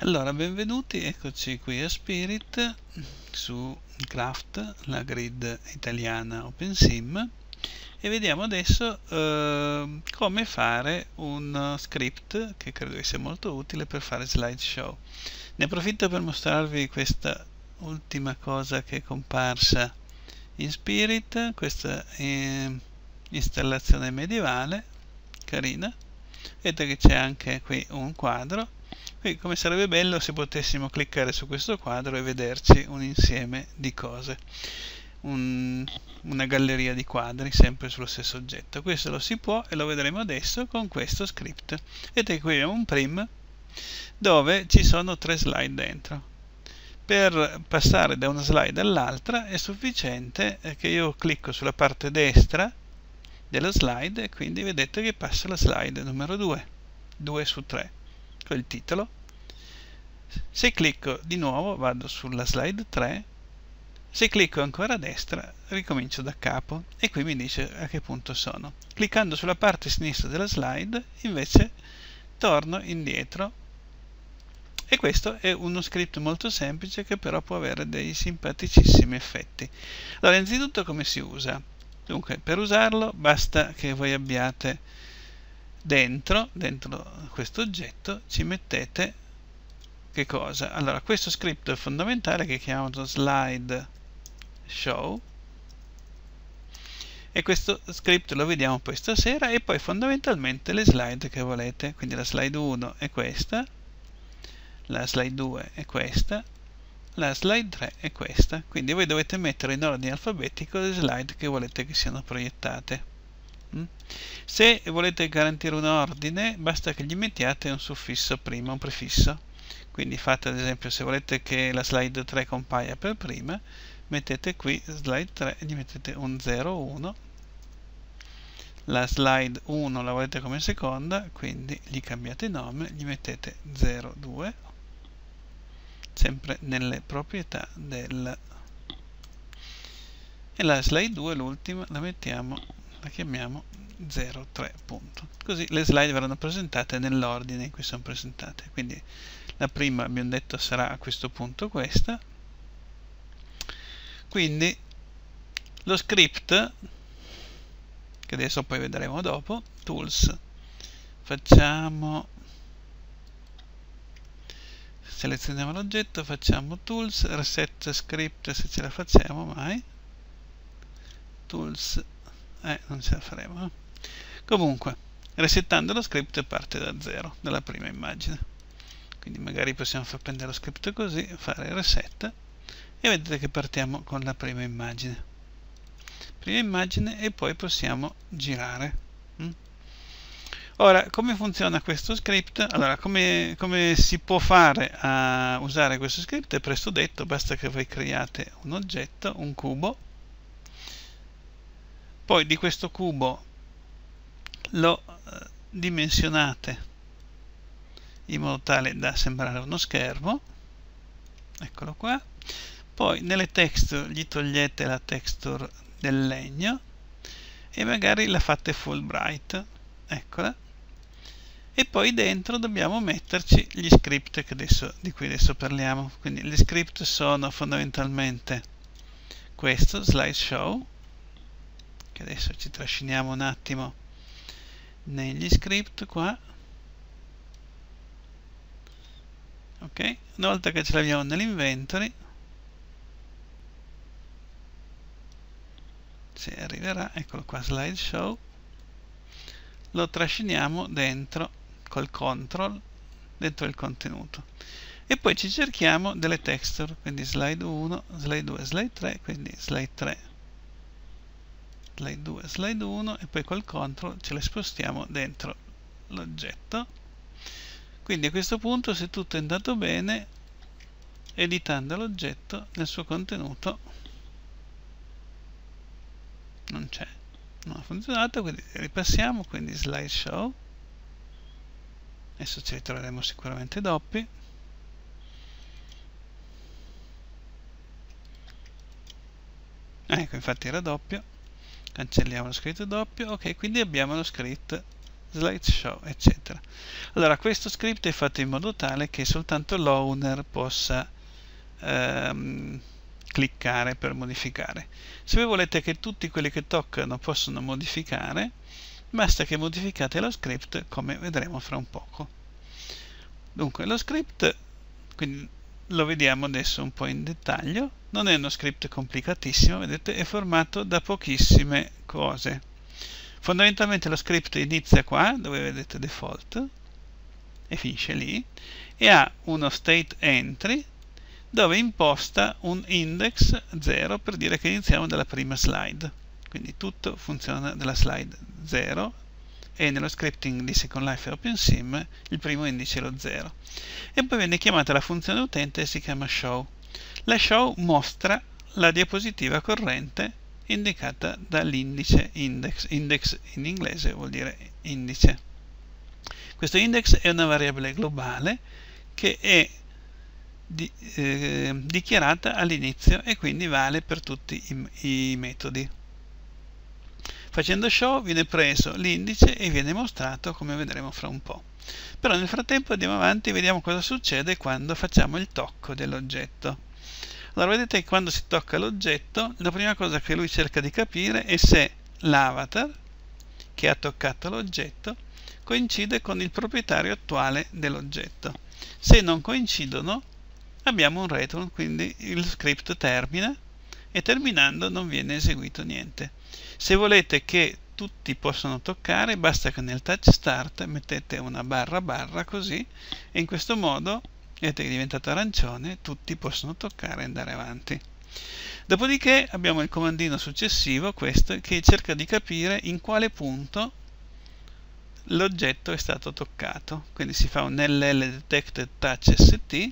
Allora, benvenuti, eccoci qui a Spirit su Craft, la grid italiana OpenSim e vediamo adesso eh, come fare un script che credo sia molto utile per fare slideshow. Ne approfitto per mostrarvi questa ultima cosa che è comparsa in Spirit, questa eh, installazione medievale, carina. Vedete che c'è anche qui un quadro quindi come sarebbe bello se potessimo cliccare su questo quadro e vederci un insieme di cose, un, una galleria di quadri sempre sullo stesso oggetto. Questo lo si può e lo vedremo adesso con questo script. Vedete qui abbiamo un prim dove ci sono tre slide dentro. Per passare da una slide all'altra è sufficiente eh, che io clicco sulla parte destra della slide e quindi vedete che passa la slide numero 2, 2 su 3 inserisco il titolo se clicco di nuovo vado sulla slide 3 se clicco ancora a destra ricomincio da capo e qui mi dice a che punto sono cliccando sulla parte sinistra della slide invece torno indietro e questo è uno script molto semplice che però può avere dei simpaticissimi effetti allora innanzitutto come si usa dunque per usarlo basta che voi abbiate dentro, dentro questo oggetto ci mettete che cosa? Allora questo script fondamentale che chiamato slide show e questo script lo vediamo poi stasera e poi fondamentalmente le slide che volete quindi la slide 1 è questa la slide 2 è questa la slide 3 è questa quindi voi dovete mettere in ordine alfabetico le slide che volete che siano proiettate Mm? Se volete garantire un ordine, basta che gli mettiate un suffisso prima, un prefisso. Quindi fate ad esempio, se volete che la slide 3 compaia per prima, mettete qui slide 3 e gli mettete un 0, 1. La slide 1 la volete come seconda, quindi gli cambiate nome, gli mettete 0, 2, sempre nelle proprietà del... E la slide 2, l'ultima, la mettiamo la chiamiamo 03 punto. Così le slide verranno presentate nell'ordine in cui sono presentate. Quindi la prima abbiamo detto sarà a questo punto questa. Quindi lo script, che adesso poi vedremo dopo, tools, facciamo selezioniamo l'oggetto, facciamo tools, reset script se ce la facciamo mai, tools eh, non ce la faremo eh? comunque resettando lo script parte da zero dalla prima immagine quindi magari possiamo far prendere lo script così fare reset e vedete che partiamo con la prima immagine prima immagine e poi possiamo girare mm. Ora, come funziona questo script? Allora, come, come, si può fare a usare questo script? È presto detto, basta che voi create un oggetto, un cubo, poi di questo cubo lo eh, dimensionate in modo tale da sembrare uno schermo eccolo qua poi nelle texture gli togliete la texture del legno e magari la fate full bright eccola e poi dentro dobbiamo metterci gli script adesso, di cui adesso parliamo quindi gli script sono fondamentalmente questo slideshow che adesso ci trasciniamo un attimo negli script qua ok una volta che ce l'abbiamo nell'inventory se arriverà eccolo qua slideshow lo trasciniamo dentro col control dentro il contenuto e poi ci cerchiamo delle texture quindi slide 1 slide 2 slide 3 quindi slide 3 slide 2, slide 1 e poi col CTRL ce le spostiamo dentro l'oggetto. Quindi a questo punto se tutto è andato bene, editando l'oggetto nel suo contenuto non c'è, non ha funzionato, quindi ripassiamo, quindi slideshow, adesso ci ritroveremo sicuramente doppi. Ecco, infatti era doppio cancelliamo lo script doppio ok quindi abbiamo lo script slideshow eccetera allora questo script è fatto in modo tale che soltanto l'owner possa ehm, cliccare per modificare se voi volete che tutti quelli che toccano possano modificare basta che modificate lo script come vedremo fra un poco dunque lo script quindi lo vediamo adesso un po' in dettaglio. Non è uno script complicatissimo, vedete, è formato da pochissime cose. Fondamentalmente lo script inizia qua, dove vedete default, e finisce lì, e ha uno state entry, dove imposta un index 0 per dire che iniziamo dalla prima slide. Quindi tutto funziona dalla slide 0, e nello scripting di Second Life OpenSim il primo indice è lo 0. E poi viene chiamata la funzione utente e si chiama show. La show mostra la diapositiva corrente indicata dall'indice index. Index in inglese vuol dire indice. Questo index è una variabile globale che è di, eh, dichiarata all'inizio e quindi vale per tutti i, i metodi. Facendo ciò viene preso l'indice e viene mostrato come vedremo fra un po'. Però nel frattempo andiamo avanti e vediamo cosa succede quando facciamo il tocco dell'oggetto. Allora vedete che quando si tocca l'oggetto la prima cosa che lui cerca di capire è se l'avatar che ha toccato l'oggetto coincide con il proprietario attuale dell'oggetto. Se non coincidono abbiamo un return, quindi il script termina e terminando non viene eseguito niente. Se volete che tutti possano toccare, basta che nel touch start mettete una barra barra così e in questo modo vedete che è diventato arancione, tutti possono toccare e andare avanti. Dopodiché abbiamo il comandino successivo, questo, che cerca di capire in quale punto l'oggetto è stato toccato. Quindi si fa un LL detected touch ST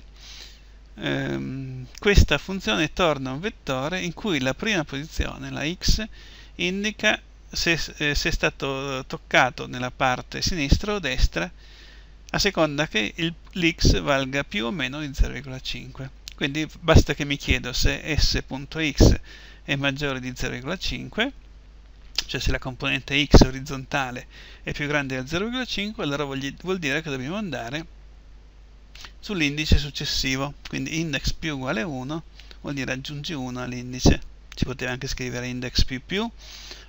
ehm, questa funzione torna un vettore in cui la prima posizione, la x, indica se, eh, se è stato toccato nella parte sinistra o destra a seconda che l'x valga più o meno di 0,5. Quindi basta che mi chiedo se s.x è maggiore di 0,5, cioè se la componente x orizzontale è più grande di 0,5, allora vuol dire che dobbiamo andare sull'indice successivo quindi index più uguale 1 vuol dire aggiungi 1 all'indice si poteva anche scrivere index più più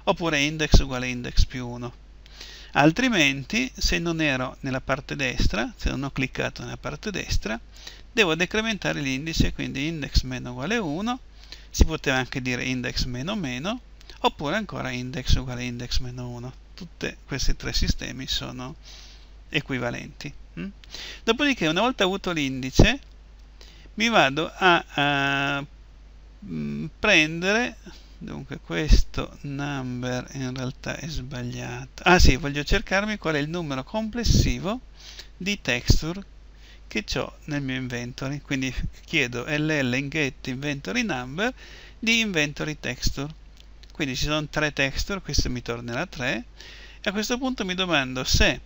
oppure index uguale index più 1 altrimenti se non ero nella parte destra se non ho cliccato nella parte destra devo decrementare l'indice quindi index meno uguale 1 si poteva anche dire index meno meno oppure ancora index uguale index meno 1 tutti questi tre sistemi sono equivalenti. Hm? Dopodiché, una volta avuto l'indice, mi vado a, a mm, prendere, dunque questo number in realtà è sbagliato. Ah sì, voglio cercarmi qual è il numero complessivo di texture che ho nel mio inventory. Quindi chiedo ll in get inventory number di inventory texture. Quindi ci sono tre texture, questo mi tornerà 3. E a questo punto mi domando se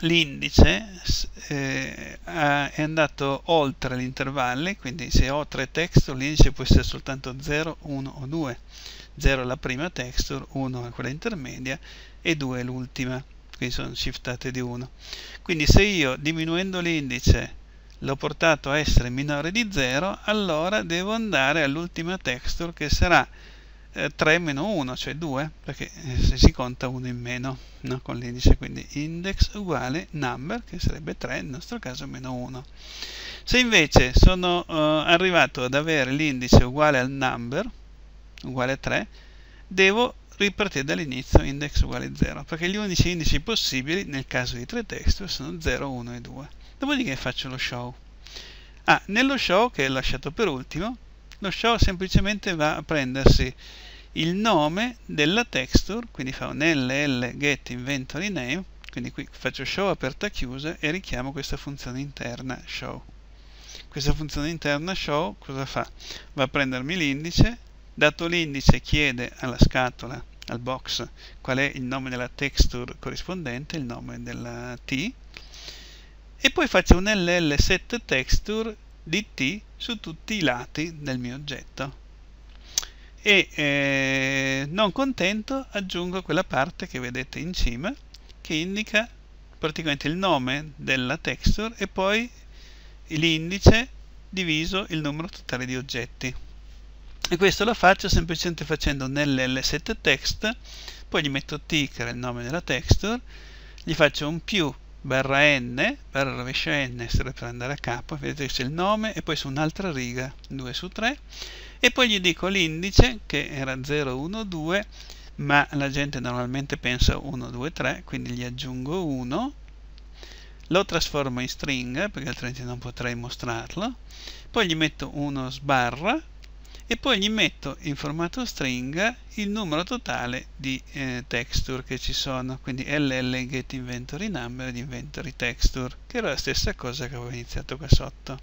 l'indice eh, è andato oltre l'intervallo, quindi se ho tre texture l'indice può essere soltanto 0, 1 o 2. 0 è la prima texture, 1 è quella intermedia e 2 è l'ultima, quindi sono shiftate di 1. Quindi se io diminuendo l'indice l'ho portato a essere minore di 0, allora devo andare all'ultima texture che sarà 3 eh, meno 1, cioè 2, perché eh, se si conta 1 in meno no? con l'indice, quindi index uguale number, che sarebbe 3, nel nostro caso meno 1. Se invece sono uh, arrivato ad avere l'indice uguale al number, uguale a 3, devo ripartire dall'inizio index uguale 0, perché gli unici indici possibili nel caso di 3 testo sono 0, 1 e 2. Dopodiché faccio lo show. Ah, nello show che ho lasciato per ultimo, lo show semplicemente va a prendersi il nome della texture, quindi fa un ll get inventory name, quindi qui faccio show aperta chiusa e richiamo questa funzione interna show. Questa funzione interna show cosa fa? Va a prendermi l'indice, dato l'indice chiede alla scatola, al box, qual è il nome della texture corrispondente, il nome della T, e poi faccio un ll set texture di t su tutti i lati del mio oggetto e eh, non contento aggiungo quella parte che vedete in cima che indica praticamente il nome della texture e poi l'indice diviso il numero totale di oggetti e questo lo faccio semplicemente facendo nell'l7 text poi gli metto t che era il nome della texture gli faccio un più barra n, barra rovescio n, se andare a capo, vedete che c'è il nome e poi su un'altra riga 2 su 3 e poi gli dico l'indice che era 0, 1, 2 ma la gente normalmente pensa 1, 2, 3 quindi gli aggiungo 1 lo trasformo in stringa perché altrimenti non potrei mostrarlo poi gli metto 1 sbarra e poi gli metto in formato stringa il numero totale di eh, texture che ci sono quindi ll get inventory number ed inventory texture che era la stessa cosa che avevo iniziato qua sotto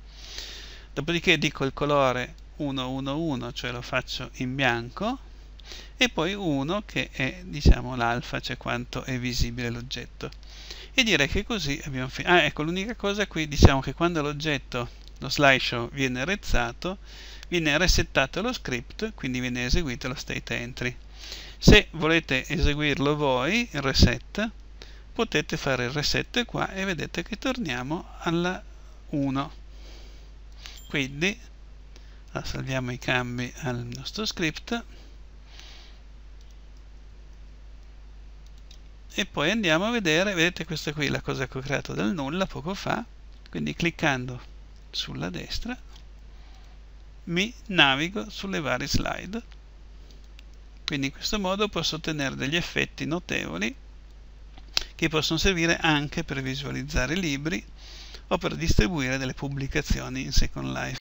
dopodiché dico il colore 111 cioè lo faccio in bianco e poi 1 che è diciamo l'alfa cioè quanto è visibile l'oggetto e direi che così abbiamo finito ah ecco l'unica cosa qui diciamo che quando l'oggetto lo slideshow viene rezzato, viene resettato lo script, quindi viene eseguito lo state entry. Se volete eseguirlo voi, il reset, potete fare il reset qua e vedete che torniamo alla 1. Quindi salviamo i cambi al nostro script e poi andiamo a vedere, vedete questa qui la cosa che ho creato dal nulla poco fa, quindi cliccando sulla destra mi navigo sulle varie slide quindi in questo modo posso ottenere degli effetti notevoli che possono servire anche per visualizzare libri o per distribuire delle pubblicazioni in Second Life